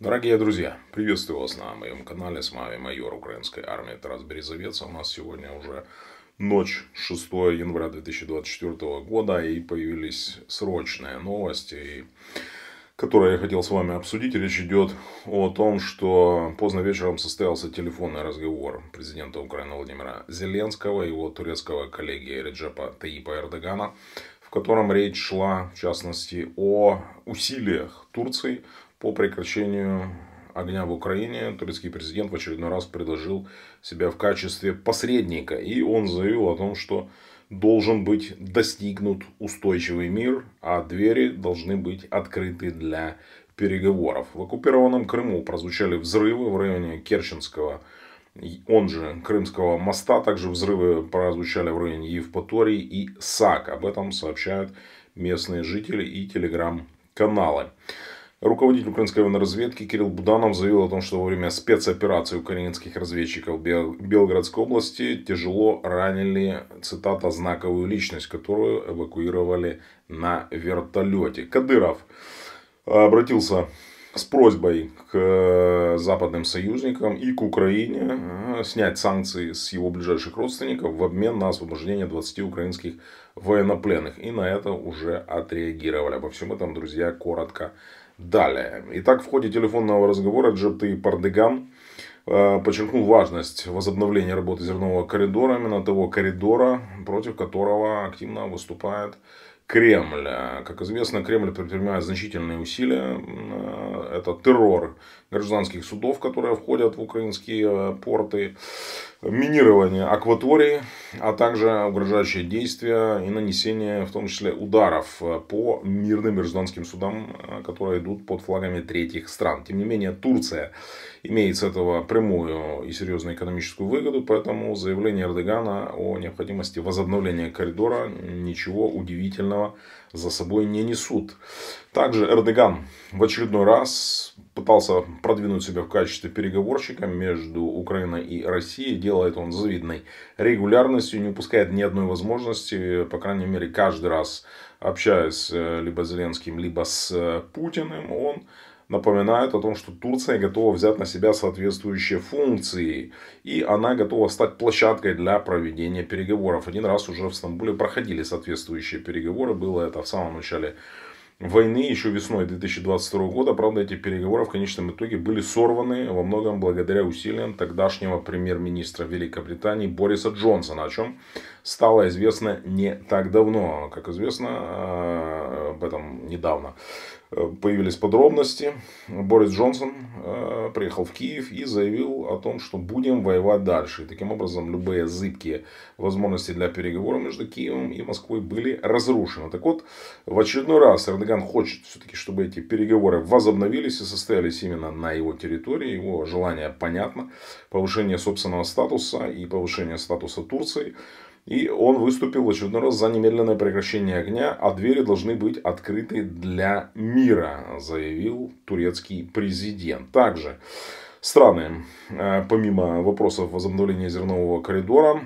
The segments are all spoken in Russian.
Дорогие друзья, приветствую вас на моем канале, с вами майор украинской армии Тарас Березовец. У нас сегодня уже ночь 6 января 2024 года и появились срочные новости, которые я хотел с вами обсудить. Речь идет о том, что поздно вечером состоялся телефонный разговор президента Украины Владимира Зеленского и его турецкого коллеги Реджепа Таипа Эрдогана в котором речь шла, в частности, о усилиях Турции по прекращению огня в Украине турецкий президент в очередной раз предложил себя в качестве посредника. И он заявил о том, что должен быть достигнут устойчивый мир, а двери должны быть открыты для переговоров. В оккупированном Крыму прозвучали взрывы в районе Керченского, он же Крымского моста. Также взрывы прозвучали в районе Евпатории и САК. Об этом сообщают местные жители и телеграм-каналы. Руководитель украинской военной разведки Кирилл Буданов заявил о том, что во время спецоперации украинских разведчиков Белгородской области тяжело ранили, цитата, знаковую личность, которую эвакуировали на вертолете. Кадыров э, обратился с просьбой к э, западным союзникам и к Украине э, снять санкции с его ближайших родственников в обмен на освобождение 20 украинских военнопленных. И на это уже отреагировали. Обо всем этом, друзья, коротко Далее. Итак, в ходе телефонного разговора Джепты и Пардеган э, подчеркнул важность возобновления работы зернового коридора, именно того коридора, против которого активно выступает Кремля. Как известно, Кремль предпринимает значительные усилия. Это террор гражданских судов, которые входят в украинские э, порты, минирование акватории, а также угрожающие действия и нанесение, в том числе, ударов э, по мирным гражданским судам, э, которые идут под флагами третьих стран. Тем не менее, Турция имеет с этого прямую и серьезную экономическую выгоду, поэтому заявление Эрдогана о необходимости возобновления коридора ничего удивительного подобного за собой не несут. Также Эрдоган в очередной раз пытался продвинуть себя в качестве переговорщика между Украиной и Россией. Делает он завидной регулярностью, не упускает ни одной возможности, по крайней мере каждый раз общаясь э, либо с Зеленским, либо с э, Путиным, он напоминают о том, что Турция готова взять на себя соответствующие функции. И она готова стать площадкой для проведения переговоров. Один раз уже в Стамбуле проходили соответствующие переговоры. Было это в самом начале войны еще весной 2022 года. Правда, эти переговоры в конечном итоге были сорваны во многом благодаря усилиям тогдашнего премьер-министра Великобритании Бориса Джонсона, о чем стало известно не так давно. Как известно, э, об этом недавно э, появились подробности. Борис Джонсон э, приехал в Киев и заявил о том, что будем воевать дальше. И таким образом, любые зыбкие возможности для переговоров между Киевом и Москвой были разрушены. Так вот, в очередной раз РДГ Эрдоган хочет все-таки, чтобы эти переговоры возобновились и состоялись именно на его территории. Его желание понятно. Повышение собственного статуса и повышение статуса Турции. И он выступил в очередной раз за немедленное прекращение огня, а двери должны быть открыты для мира, заявил турецкий президент. Также страны, э, помимо вопросов возобновления зернового коридора,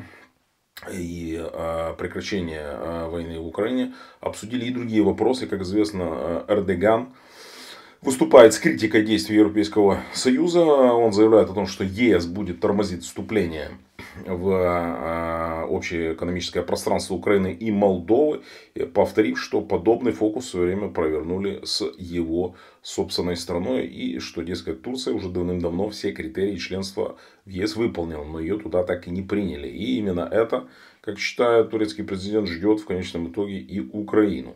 и а, прекращение а, войны в Украине, обсудили и другие вопросы. Как известно, а, Эрдоган выступает с критикой действий Европейского Союза. Он заявляет о том, что ЕС будет тормозить вступление в а, общее экономическое пространство Украины и Молдовы, повторив, что подобный фокус в свое время провернули с его собственной страной и что, дескать, Турция уже давным-давно все критерии членства в ЕС выполнила, но ее туда так и не приняли. И именно это как считает турецкий президент ждет в конечном итоге и Украину.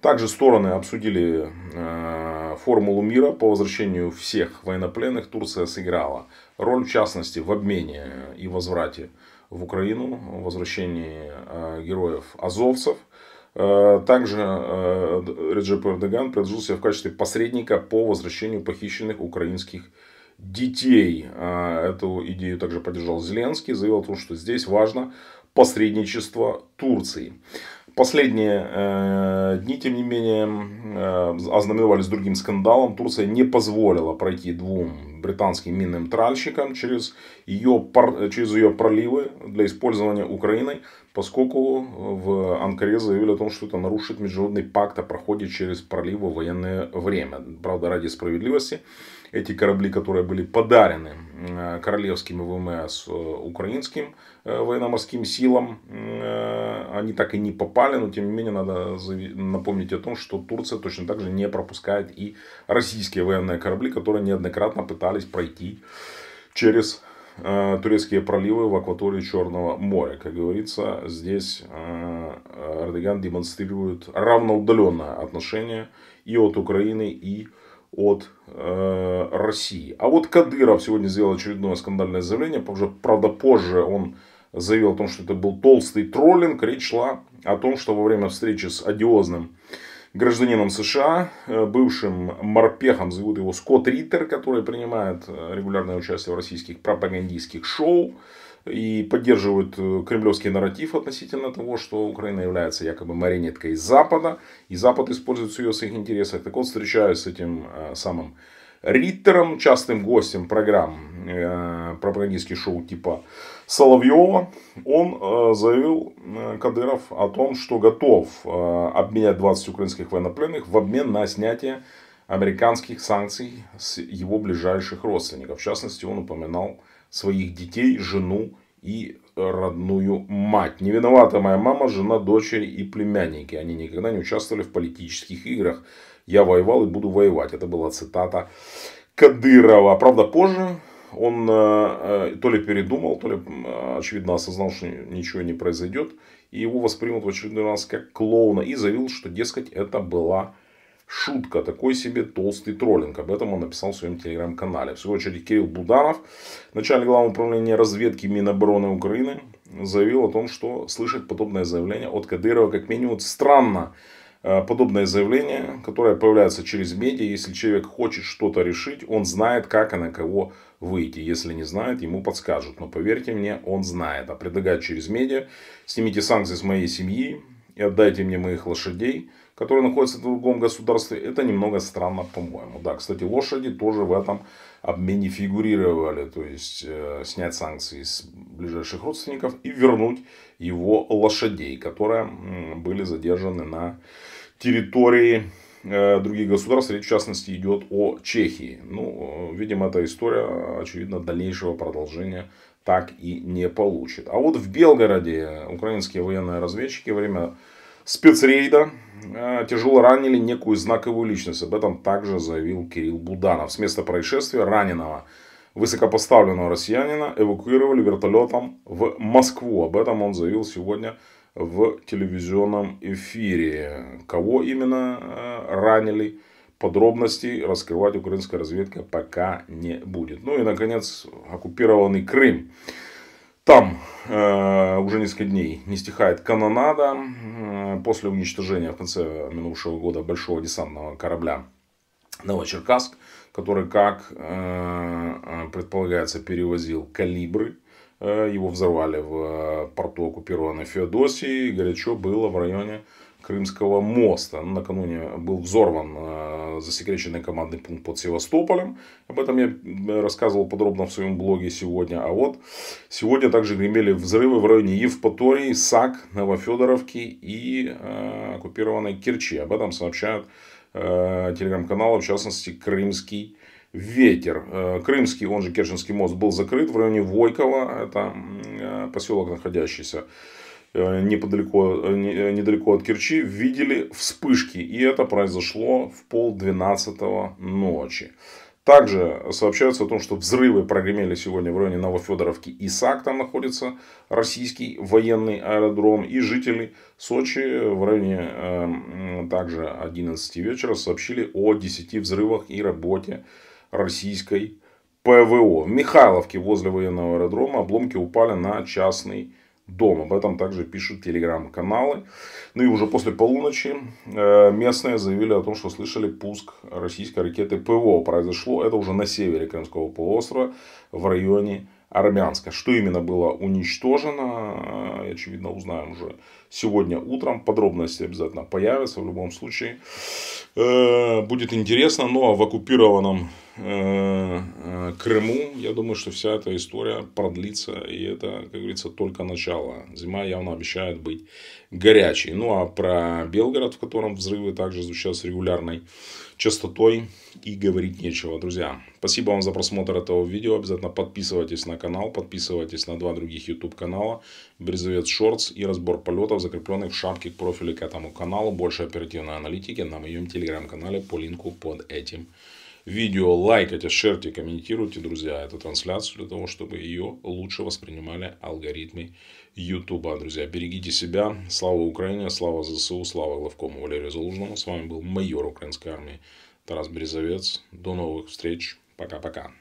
Также стороны обсудили э, формулу мира по возвращению всех военнопленных. Турция сыграла роль, в частности, в обмене и возврате в Украину, в возвращении э, героев азовцев. Э, также э, Реджеп Эрдоган предложился в качестве посредника по возвращению похищенных украинских героев детей. А, эту идею также поддержал Зеленский, заявил о том, что здесь важно посредничество Турции. Последние э, дни, тем не менее, э, ознаменовались другим скандалом. Турция не позволила пройти двум британским минным тральщикам через ее, пар, через ее проливы для использования Украиной поскольку э, в Анкаре заявили о том, что это нарушит международный пакт о проходе через проливы в военное время. Правда, ради справедливости, эти корабли, которые были подарены э, королевским ВМС э, украинским военно-морским силам, они так и не попали, но тем не менее надо напомнить о том, что Турция точно так же не пропускает и российские военные корабли, которые неоднократно пытались пройти через Э, турецкие проливы в акватории Черного моря. Как говорится, здесь э, Эрдоган демонстрирует равноудаленное отношение и от Украины, и от э, России. А вот Кадыров сегодня сделал очередное скандальное заявление. Уже, правда, позже он заявил о том, что это был толстый троллинг. Речь шла о том, что во время встречи с одиозным гражданином США, э, бывшим морпехом, зовут его Скотт Риттер, который принимает э, регулярное участие в российских пропагандистских шоу и поддерживает э, кремлевский нарратив относительно того, что Украина является якобы маринеткой Запада, и Запад использует ее в своих интересах. Так вот, встречаюсь с этим самым Риттером, частным гостем программ э, пропагандистских шоу типа Соловьева, он э, заявил э, Кадыров о том, что готов э, обменять 20 украинских военнопленных в обмен на снятие американских санкций с его ближайших родственников. В частности, он упоминал своих детей, жену и родную мать. Не виновата моя мама, жена, дочери и племянники. Они никогда не участвовали в политических играх. Я воевал и буду воевать. Это была цитата Кадырова. Правда, позже он э, э, то ли передумал, то ли, очевидно, осознал, что ничего не произойдет. И его воспримут в очередной раз как клоуна. И заявил, что, дескать, это была шутка. Такой себе толстый троллинг. Об этом он написал в своем телеграм-канале. В свою очередь, Кирилл Буданов, начальник главного управления разведки Минобороны Украины, заявил о том, что слышать подобное заявление от Кадырова как минимум странно. Э, подобное заявление, которое появляется через медиа. Если человек хочет что-то решить, он знает, как и на кого выйти. Если не знает, ему подскажут. Но поверьте мне, он знает. А предлагать через медиа, снимите санкции с моей семьи и отдайте мне моих лошадей, которые находятся в другом государстве, это немного странно, по-моему. Да, кстати, лошади тоже в этом обмене фигурировали. То есть, э, снять санкции с ближайших родственников и вернуть его лошадей, которые м, были задержаны на территории э, других государств. Речь, в частности, идет о Чехии. Ну, э, видимо, эта история, очевидно, дальнейшего продолжения так и не получит. А вот в Белгороде украинские военные разведчики время спецрейда э, тяжело ранили некую знаковую личность. Об этом также заявил Кирилл Буданов. С места происшествия раненого высокопоставленного россиянина эвакуировали вертолетом в Москву. Об этом он заявил сегодня в телевизионном эфире. Кого именно э, ранили, подробностей раскрывать украинская разведка пока не будет. Ну и, наконец, оккупированный Крым. Там э, уже несколько дней не стихает канонада э, после уничтожения в конце минувшего года большого десантного корабля Новочеркасск, который, как э, э предполагается, перевозил калибры. Э, его взорвали в э, порту оккупированной Феодосии. Горячо было в районе Крымского моста. Ну, накануне был взорван э, засекреченный командный пункт под Севастополем. Об этом я э, рассказывал подробно в своем блоге сегодня. А вот сегодня также гремели взрывы в районе Евпатории, САК, Новофедоровки и э, оккупированной Керчи. Об этом сообщают телеграм-каналы, в частности, Крымский ветер. Крымский, он же Керченский мост, был закрыт в районе Войкова. Это поселок, находящийся Э, неподалеку э, э, недалеко от Керчи, видели вспышки. И это произошло в полдвенадцатого ночи. Также сообщается о том, что взрывы прогремели сегодня в районе Новофедоровки и САК, там находится российский военный аэродром, и жители Сочи в районе э, также 11 вечера сообщили о 10 взрывах и работе российской ПВО. В Михайловке возле военного аэродрома обломки упали на частный дом. Об этом также пишут телеграм-каналы. Ну и уже после полуночи э, местные заявили о том, что слышали пуск российской ракеты ПВО. Произошло это уже на севере Крымского полуострова в районе Армянска. Что именно было уничтожено, э, очевидно, узнаем уже сегодня утром. Подробности обязательно появятся. В любом случае, Э, будет интересно, ну а в оккупированном э, э, Крыму, я думаю, что вся эта история продлится, и это, как говорится, только начало. Зима явно обещает быть горячей. Ну, а про Белгород, в котором взрывы также звучат с регулярной частотой, и говорить нечего, друзья. Спасибо вам за просмотр этого видео. Обязательно подписывайтесь на канал, подписывайтесь на два других YouTube канала. Березовец Шортс и разбор полетов, закрепленных в шапке профиля к этому каналу. Больше оперативной аналитики на моем телеграм телеграм-канале по линку под этим видео. Лайкайте, шерьте, комментируйте, друзья, эту трансляцию для того, чтобы ее лучше воспринимали алгоритмы YouTube. Друзья, берегите себя. Слава Украине, слава ЗСУ, слава главкому Валерию Залужному. С вами был майор украинской армии Тарас Березовец. До новых встреч. Пока-пока.